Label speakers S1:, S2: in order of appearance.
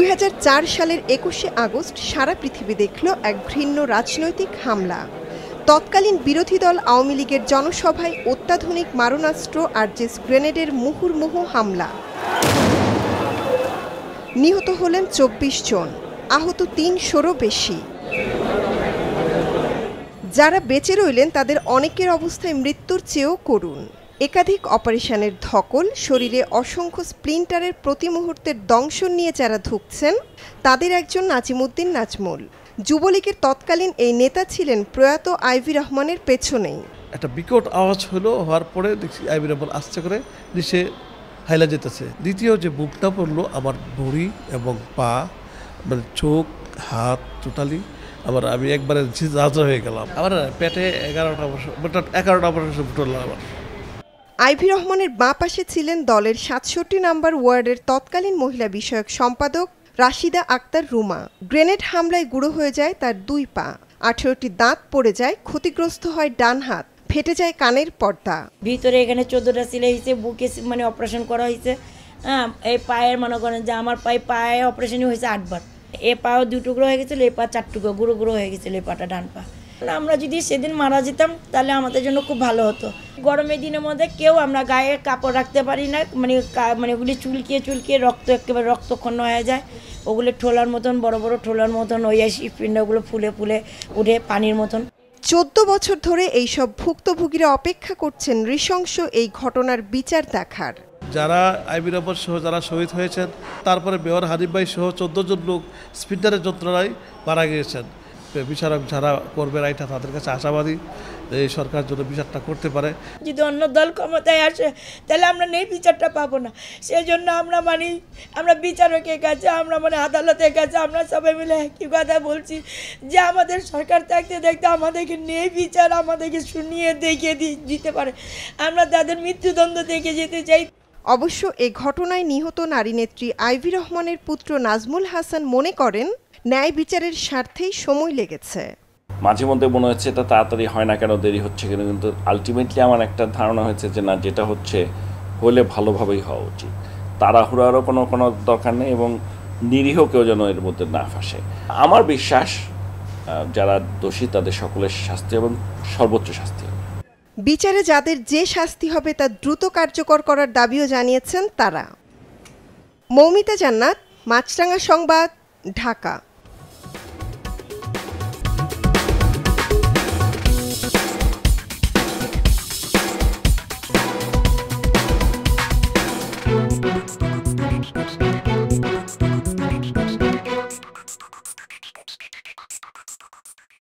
S1: 2004 সালের একুশে আগস্ট সারা পৃথিবী দেখল এক ঘৃণ্য রাজনৈতিক হামলা তৎকালীন বিরোধী দল আওয়ামী লীগের জনসভায় অত্যাধুনিক মারণাস্ত্র আর জেস গ্রেনেডের মুহুর্মুহু হামলা নিহত হলেন চব্বিশ জন আহত তিনশোরও বেশি যারা বেঁচে রইলেন তাদের অনেকের অবস্থায় মৃত্যুর চেয়েও করুণ একাধিক অপারেশনের ধকল শরীরে অসংখ্য স্প্লিন্টারের প্রতি মুহূর্তের দংশন নিয়ে যারা ধুকছেন তাদের একজন নাজিমুদ্দিন নাজমুল যুবলীগের তৎকালীন এই নেতা ছিলেন প্রয়াত আইভি রহমানের পেছনেই
S2: একটা বিকট আওয়াজ হলো হওয়ার পরে দেখছি আইভি রহমান আস্তে করে নিচে হাইলা যেতেছে দ্বিতীয় যে বুকটা পড়লো আমার ভুঁড়ি এবং পা মানে চোখ হাত টোটালি আবার আমি একবারে হয়ে গেলাম আবার পেটে এগারোটা বছর এগারোটা বছর ফুটলাম আমার
S1: আইভি রহমানের বাঁ পাশে ছিলেন দলের সাতষট্টি নম্বর ওয়ার্ডের তৎকালীন মহিলা বিষয়ক সম্পাদক রাশিদা আক্তার রুমা গ্রেনেড হামলায় গুঁড়ো হয়ে যায় তার দুই পা আঠেরোটি দাঁত পড়ে যায় ক্ষতিগ্রস্ত হয় ডান হাত ফেটে যায়
S3: কানের পর্দা ভিতরে এখানে চোদ্দটা সিলে হয়েছে বুকে মানে অপারেশন করা হয়েছে হ্যাঁ এই পায়ের মনে করেন যে আমার পায়ে পায়ে অপারেশনই হয়েছে আটবার এ পাও দুটুকরো হয়ে গেছিল এ পা চারটুকরো গুঁড়ো গুঁড়ো হয়ে গেছিল এ পাটা ডান পা তাহলে আমরা যদি সেদিন মারা যেতাম তাহলে আমাদের জন্য খুব ভালো হতো গরমের দিনের মধ্যে কেউ আমরা গায়ে কাপড় রাখতে পারি না মানে মানে ওগুলি চুলকিয়ে চুলকিয়ে রক্ত একেবারে রক্তক্ষণ হয়ে যায় ওগুলো ঠোলার মতন বড় বড় ঠোলার মতন ওই পিণ্ডগুলো ফুলে ফুলে উঠে পানির মতন চোদ্দ বছর ধরে এইসব ভুক্তভোগীরা
S1: অপেক্ষা করছেন নৃশংস এই ঘটনার বিচার দেখার
S2: যারা আইবির আহমদ সহ যারা শহীদ হয়েছেন তারপরে বেওয়ার হানিফ ভাই সহ চোদ্দ জন লোক স্পিন্ডারের যন্ত্রণায় মারা গিয়েছেন বিচারক যারা করবে রাইটা তাদের কাছে আশাবাদী এই সরকার যদি বিচারটা করতে পারে
S4: যদি অন্য দল ক্ষমতায় আসে তাহলে আমরা নেই বিচারটা পাবো না সেই জন্য আমরা মানি আমরা বিচারকের কাছে আমরা মানে আদালতের কাছে আমরা সবাই মিলে একই কথা বলছি যে আমাদের সরকার থাকতে দেখতে আমাদেরকে নেই বিচার আমাদেরকে শুনিয়ে দেখিয়ে দিতে পারে আমরা তাদের মৃত্যুদণ্ড দেখে যেতে চাই অবশ্য এ ঘটনায় নিহত
S1: নারী নেত্রী আইভি রহমানের পুত্র নাজমুল হাসান মনে করেন ন্যায় বিচারের স্বার্থেই সময় লেগেছে
S5: মাঝে মধ্যে মনে হচ্ছে এটা তাড়াতাড়ি হয় না কেন দেরি হচ্ছে কেন কিন্তু আলটিমেটলি আমার একটা ধারণা হয়েছে যে না যেটা হচ্ছে হলে ভালোভাবেই হওয়া উচিত তাড়াহুড়ারও কোনো কোনো দরকার নেই এবং নিরীহ কেউ যেন এর মধ্যে না ফাঁসে আমার বিশ্বাস যারা দোষী তাদের সকলের শাস্তি এবং সর্বোচ্চ শাস্তি হবে
S1: বিচারে যাদের যে শাস্তি হবে তা দ্রুত কার্যকর করার দাবিও জানিয়েছেন তারা মৌমিতা জান্নাত মাছরাঙা সংবাদ ঢাকা